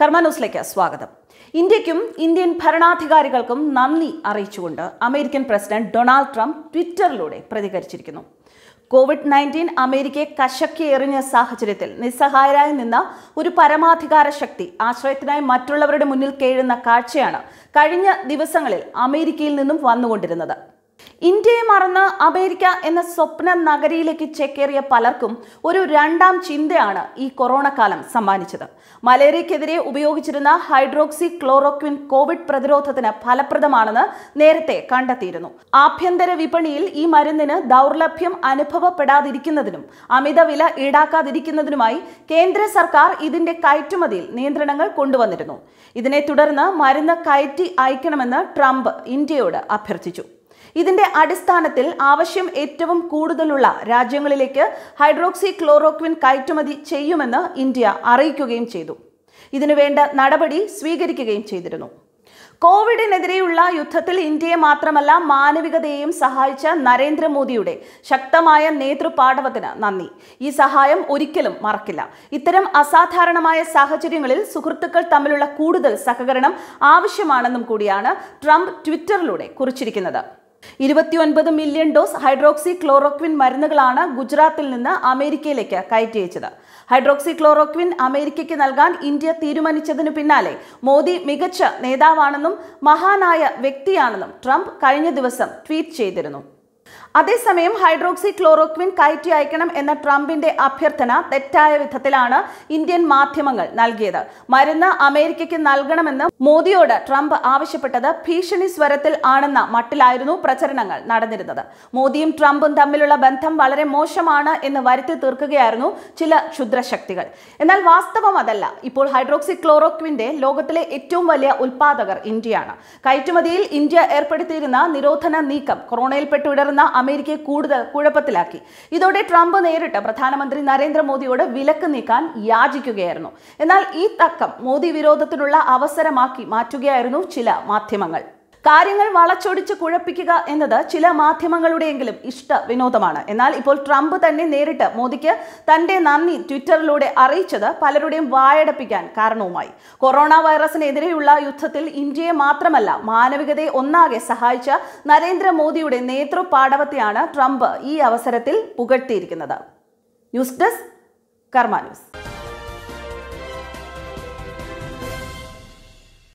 കർമാനൂസിലേക്ക് സ്വാഗതം ഇന്ത്യക്കും ഇന്ത്യൻ ഭരണാധികാരികൾക്കും നന്ദി അറിയിച്ചുകൊണ്ട് അമേരിക്കൻ പ്രസിഡന്റ് ഡൊണാൾഡ് ട്രംപ് ട്വിറ്ററിലൂടെ പ്രതികരിച്ചിരിക്കുന്നു കോവിഡ് നയൻറ്റീൻ അമേരിക്കയെ കശക്കി എറിഞ്ഞ സാഹചര്യത്തിൽ നിസ്സഹായരായി നിന്ന ഒരു പരമാധികാര ശക്തി ആശ്രയത്തിനായി മറ്റുള്ളവരുടെ മുന്നിൽ കേഴുന്ന കാഴ്ചയാണ് കഴിഞ്ഞ ദിവസങ്ങളിൽ അമേരിക്കയിൽ നിന്നും വന്നുകൊണ്ടിരുന്നത് ഇന്ത്യയെ മറന്ന് അമേരിക്ക എന്ന സ്വപ്ന നഗരിയിലേക്ക് ചേക്കേറിയ പലർക്കും ഒരു രണ്ടാം ചിന്തയാണ് ഈ കൊറോണ കാലം സമ്മാനിച്ചത് മലേറിയക്കെതിരെ ഉപയോഗിച്ചിരുന്ന ഹൈഡ്രോക്സി ക്ലോറോക്വിൻ കോവിഡ് പ്രതിരോധത്തിന് ഫലപ്രദമാണെന്ന് നേരത്തെ കണ്ടെത്തിയിരുന്നു ആഭ്യന്തര വിപണിയിൽ ഈ മരുന്നിന് ദൗർലഭ്യം അനുഭവപ്പെടാതിരിക്കുന്നതിനും അമിത വില ഈടാക്കാതിരിക്കുന്നതിനുമായി കേന്ദ്ര സർക്കാർ ഇതിന്റെ കയറ്റുമതിയിൽ നിയന്ത്രണങ്ങൾ കൊണ്ടുവന്നിരുന്നു ഇതിനെ തുടർന്ന് മരുന്ന് കയറ്റി അയക്കണമെന്ന് ട്രംപ് ഇന്ത്യയോട് അഭ്യർത്ഥിച്ചു ഇതിന്റെ അടിസ്ഥാനത്തിൽ ആവശ്യം ഏറ്റവും കൂടുതലുള്ള രാജ്യങ്ങളിലേക്ക് ഹൈഡ്രോക്സി ക്ലോറോക്വിൻ കയറ്റുമതി ചെയ്യുമെന്ന് ഇന്ത്യ അറിയിക്കുകയും ചെയ്തു ഇതിനുവേണ്ട നടപടി സ്വീകരിക്കുകയും ചെയ്തിരുന്നു കോവിഡിനെതിരെയുള്ള യുദ്ധത്തിൽ ഇന്ത്യയെ മാത്രമല്ല മാനവികതയെയും സഹായിച്ച നരേന്ദ്രമോദിയുടെ ശക്തമായ നേതൃപാഠവത്തിന് നന്ദി ഈ സഹായം ഒരിക്കലും മറക്കില്ല ഇത്തരം അസാധാരണമായ സാഹചര്യങ്ങളിൽ സുഹൃത്തുക്കൾ തമ്മിലുള്ള കൂടുതൽ സഹകരണം ആവശ്യമാണെന്നും കൂടിയാണ് ട്രംപ് ട്വിറ്ററിലൂടെ കുറിച്ചിരിക്കുന്നത് ഇരുപത്തിയൊൻപത് മില്യൺ ഡോസ് ഹൈഡ്രോക്സി ക്ലോറോക്വിൻ മരുന്നുകളാണ് ഗുജറാത്തിൽ നിന്ന് അമേരിക്കയിലേക്ക് കയറ്റി അയച്ചത് ഹൈഡ്രോക്സി ക്ലോറോക്വിൻ അമേരിക്കയ്ക്ക് നൽകാൻ ഇന്ത്യ തീരുമാനിച്ചതിനു പിന്നാലെ മോദി മികച്ച നേതാവാണെന്നും മഹാനായ വ്യക്തിയാണെന്നും ട്രംപ് കഴിഞ്ഞ ദിവസം ട്വീറ്റ് ചെയ്തിരുന്നു അതേസമയം ഹൈഡ്രോക്സി ക്ലോറോക്വിൻ കയറ്റി അയക്കണം എന്ന ട്രംപിന്റെ അഭ്യർത്ഥന തെറ്റായ വിധത്തിലാണ് ഇന്ത്യൻ മാധ്യമങ്ങൾ നൽകിയത് മരുന്ന് അമേരിക്കയ്ക്ക് നൽകണമെന്ന് മോദിയോട് ട്രംപ് ആവശ്യപ്പെട്ടത് ഭീഷണി സ്വരത്തിൽ ആണെന്ന മട്ടിലായിരുന്നു പ്രചരണങ്ങൾ നടന്നിരുന്നത് മോദിയും ട്രംപും തമ്മിലുള്ള ബന്ധം വളരെ മോശമാണ് എന്ന് വരുത്തി തീർക്കുകയായിരുന്നു ചില ക്ഷുദ്രശക്തികൾ എന്നാൽ വാസ്തവം അതല്ല ഇപ്പോൾ ഹൈഡ്രോക്സി ക്ലോറോക്വിന്റെ ലോകത്തിലെ ഏറ്റവും വലിയ ഉൽപാദകർ ഇന്ത്യയാണ് കയറ്റുമതിയിൽ ഇന്ത്യ ഏർപ്പെടുത്തിയിരുന്ന നിരോധന നീക്കം കൊറോണയിൽ പെട്ടുവിടർന്ന അമേരിക്കയെ കൂടുതൽ കുഴപ്പത്തിലാക്കി ഇതോടെ ട്രംപ് നേരിട്ട് പ്രധാനമന്ത്രി നരേന്ദ്രമോദിയോട് വിലക്ക് നീക്കാൻ യാചിക്കുകയായിരുന്നു എന്നാൽ ഈ തക്കം മോദി വിരോധത്തിനുള്ള അവസരമാക്കി മാറ്റുകയായിരുന്നു ചില മാധ്യമങ്ങൾ കാര്യങ്ങൾ വളച്ചൊടിച്ച് കുഴപ്പിക്കുക എന്നത് ചില മാധ്യമങ്ങളുടെയെങ്കിലും ഇഷ്ട വിനോദമാണ് എന്നാൽ ഇപ്പോൾ ട്രംപ് തന്നെ നേരിട്ട് മോദിക്ക് തന്റെ നന്ദി ട്വിറ്ററിലൂടെ അറിയിച്ചത് പലരുടെയും വായടപ്പിക്കാൻ കാരണവുമായി കൊറോണ വൈറസിനെതിരെയുള്ള യുദ്ധത്തിൽ ഇന്ത്യയെ മാത്രമല്ല മാനവികതയെ ഒന്നാകെ സഹായിച്ച നരേന്ദ്രമോദിയുടെ നേതൃപാടവത്തെയാണ് ട്രംപ് ഈ അവസരത്തിൽ പുകഴ്ത്തിയിരിക്കുന്നത് ന്യൂസ് ഡെസ്ക് കർമാ ന്യൂസ്